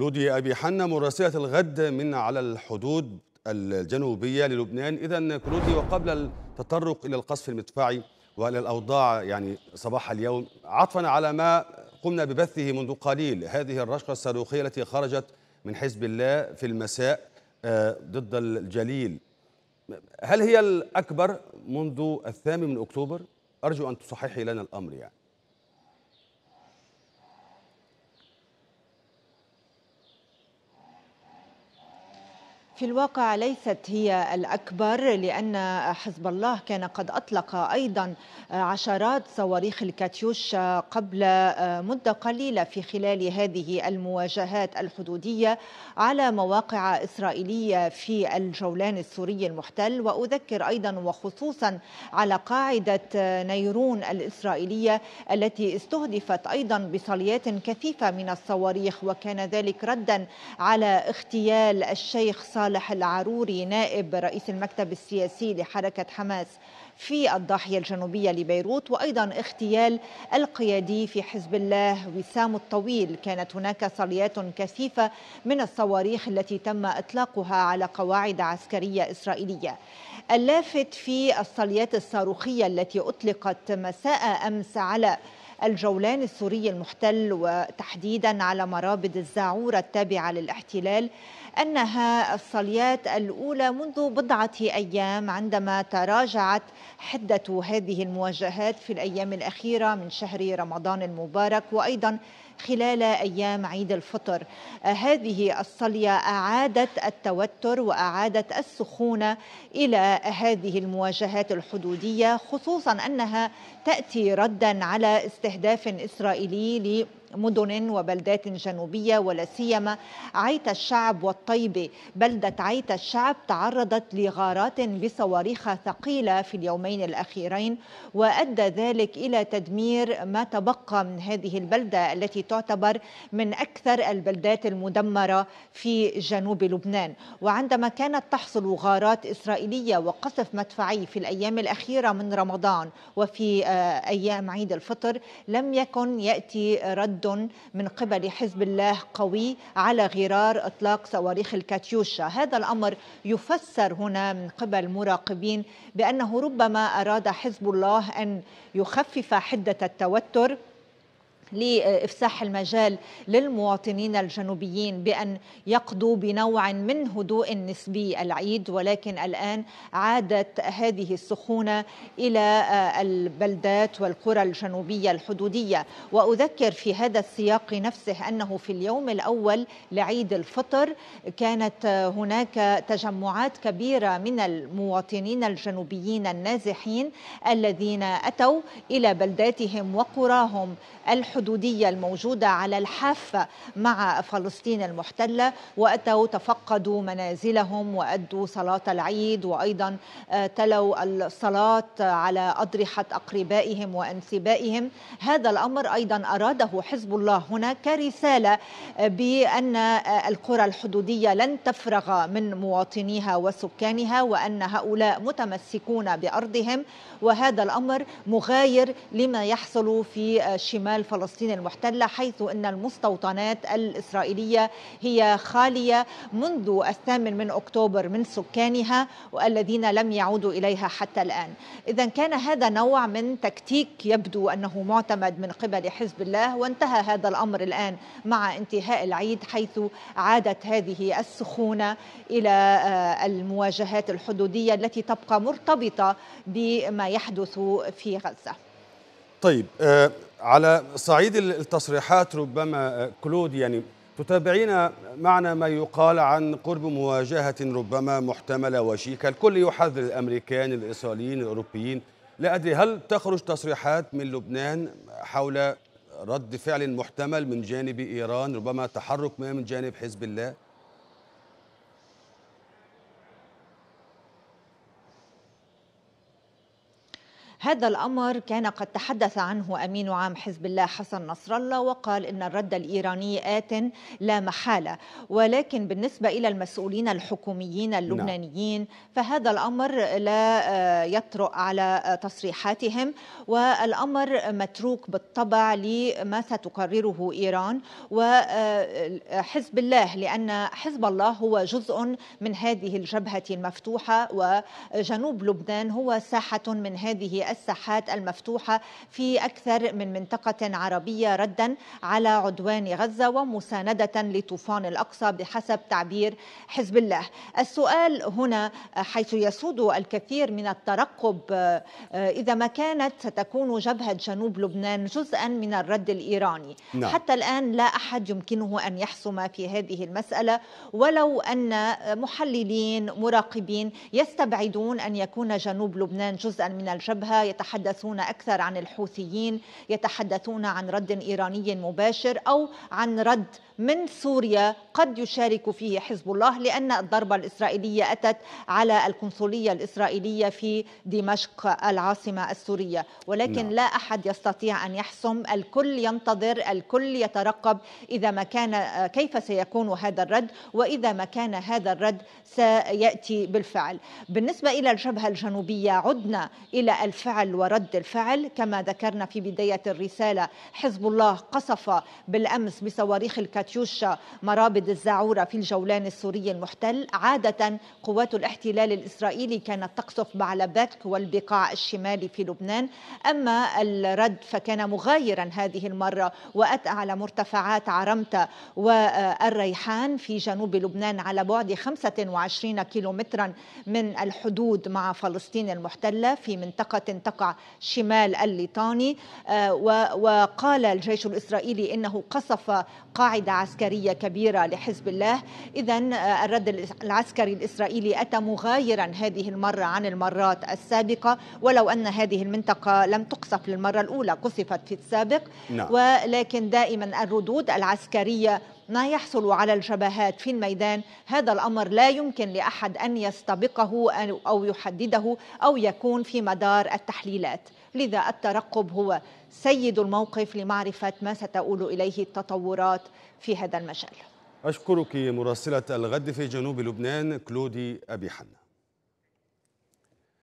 خلود أبي حنا مراسلة الغد من على الحدود الجنوبية للبنان إذا كلودي وقبل التطرق إلى القصف المدفعي وإلى الأوضاع يعني صباح اليوم عطفا على ما قمنا ببثه منذ قليل هذه الرشقة الصاروخية التي خرجت من حزب الله في المساء آه، ضد الجليل هل هي الأكبر منذ الثامن من أكتوبر؟ أرجو أن تصححي لنا الأمر يعني في الواقع ليست هي الأكبر لأن حزب الله كان قد أطلق أيضا عشرات صواريخ الكاتيوشا قبل مدة قليلة في خلال هذه المواجهات الحدودية على مواقع إسرائيلية في الجولان السوري المحتل وأذكر أيضا وخصوصا على قاعدة نيرون الإسرائيلية التي استهدفت أيضا بصليات كثيفة من الصواريخ وكان ذلك ردا على اغتيال الشيخ صالح صالح العروري نائب رئيس المكتب السياسي لحركة حماس في الضاحية الجنوبية لبيروت وأيضا اغتيال القيادي في حزب الله وسام الطويل كانت هناك صليات كثيفة من الصواريخ التي تم إطلاقها على قواعد عسكرية إسرائيلية اللافت في الصليات الصاروخية التي أطلقت مساء أمس على الجولان السوري المحتل وتحديدا على مرابد الزعورة التابعة للاحتلال أنها الصليات الأولى منذ بضعة أيام عندما تراجعت حدة هذه المواجهات في الأيام الأخيرة من شهر رمضان المبارك وأيضا خلال أيام عيد الفطر هذه الصلية أعادت التوتر وأعادت السخونة إلى هذه المواجهات الحدودية خصوصا أنها تأتي ردا على استهداف استهداف إسرائيلي مدن وبلدات جنوبية ولا سيما عيت الشعب والطيبة بلدة عيت الشعب تعرضت لغارات بصواريخ ثقيلة في اليومين الأخيرين وأدى ذلك إلى تدمير ما تبقى من هذه البلدة التي تعتبر من أكثر البلدات المدمرة في جنوب لبنان وعندما كانت تحصل غارات إسرائيلية وقصف مدفعي في الأيام الأخيرة من رمضان وفي آه، أيام عيد الفطر لم يكن يأتي رد رد من قبل حزب الله قوي على غرار إطلاق صواريخ الكاتيوشا هذا الأمر يفسر هنا من قبل مراقبين بأنه ربما أراد حزب الله أن يخفف حدة التوتر لإفساح المجال للمواطنين الجنوبيين بأن يقضوا بنوع من هدوء نسبي العيد ولكن الآن عادت هذه السخونة إلى آه، البلدات والقرى الجنوبية الحدودية وأذكر في هذا السياق نفسه أنه في اليوم الأول لعيد الفطر كانت آه، هناك تجمعات كبيرة من المواطنين الجنوبيين النازحين الذين أتوا إلى بلداتهم وقراهم الحدودية الحدودية الموجودة على الحافة مع فلسطين المحتلة وأتوا تفقدوا منازلهم وأدوا صلاة العيد وأيضا آه، تلوا الصلاة على أضرحة أقربائهم وأنسبائهم هذا الأمر أيضا أراده حزب الله هنا كرسالة آه، بأن آه، القرى الحدودية لن تفرغ من مواطنيها وسكانها وأن هؤلاء متمسكون بأرضهم وهذا الأمر مغاير لما يحصل في شمال فلسطين فلسطين المحتلة حيث أن المستوطنات الإسرائيلية هي خالية منذ الثامن من أكتوبر من سكانها والذين لم يعودوا إليها حتى الآن إذا كان هذا نوع من تكتيك يبدو أنه معتمد من قبل حزب الله وانتهى هذا الأمر الآن مع انتهاء العيد حيث عادت هذه السخونة إلى آه، المواجهات الحدودية التي تبقى مرتبطة بما يحدث في غزة طيب آه، على صعيد التصريحات ربما آه، كلود يعني تتابعين معنا ما يقال عن قرب مواجهة ربما محتملة وشيكة الكل يحذر الأمريكان الإسرائيليين الأوروبيين لا أدري هل تخرج تصريحات من لبنان حول رد فعل محتمل من جانب إيران ربما تحرك ما من جانب حزب الله هذا الأمر كان قد تحدث عنه أمين عام حزب الله حسن نصر الله وقال إن الرد الإيراني آت لا محالة ولكن بالنسبة إلى المسؤولين الحكوميين نعم. اللبنانيين فهذا الأمر لا آه، يطرق على آه، تصريحاتهم والأمر متروك بالطبع لما ستقرره إيران وحزب آه، الله لأن حزب الله هو جزء من هذه الجبهة المفتوحة وجنوب لبنان هو ساحة من هذه الساحات المفتوحة في أكثر من منطقة عربية ردا على عدوان غزة ومساندة لطوفان الأقصى بحسب تعبير حزب الله السؤال هنا حيث يسود الكثير من الترقب آه، إذا ما كانت ستكون جبهة جنوب لبنان جزءا من الرد الإيراني نعم. حتى الآن لا أحد يمكنه أن يحسم في هذه المسألة ولو أن محللين مراقبين يستبعدون أن يكون جنوب لبنان جزءا من الجبهة يتحدثون أكثر عن الحوثيين يتحدثون عن رد إيراني مباشر أو عن رد من سوريا قد يشارك فيه حزب الله لأن الضربة الإسرائيلية أتت على القنصلية الإسرائيلية في دمشق العاصمة السورية ولكن نعم. لا أحد يستطيع أن يحسم الكل ينتظر الكل يترقب إذا ما كان كيف سيكون هذا الرد وإذا ما كان هذا الرد سيأتي بالفعل بالنسبة إلى الجبهة الجنوبية عدنا إلى الفعل الفعل ورد الفعل كما ذكرنا في بداية الرسالة حزب الله قصف بالأمس بصواريخ الكاتيوشا مرابد الزعورة في الجولان السوري المحتل عادة قوات الاحتلال الإسرائيلي كانت تقصف على والبقاع الشمالي في لبنان أما الرد فكان مغايرا هذه المرة وأتى على مرتفعات عرمتة والريحان في جنوب لبنان على بعد 25 كيلومترا من الحدود مع فلسطين المحتلة في منطقة تقع شمال الليطاني آه، وقال الجيش الإسرائيلي إنه قصف قاعدة عسكرية كبيرة لحزب الله إذا آه، الرد العسكري الإسرائيلي أتى مغايرا هذه المرة عن المرات السابقة ولو أن هذه المنطقة لم تقصف للمرة الأولى قصفت في السابق نعم. ولكن دائما الردود العسكرية ما يحصل على الجبهات في الميدان هذا الأمر لا يمكن لأحد أن يستبقه أو يحدده أو يكون في مدار التحليلات لذا الترقب هو سيد الموقف لمعرفة ما ستؤول إليه التطورات في هذا المجال أشكرك مراسلة الغد في جنوب لبنان كلودي أبي حنا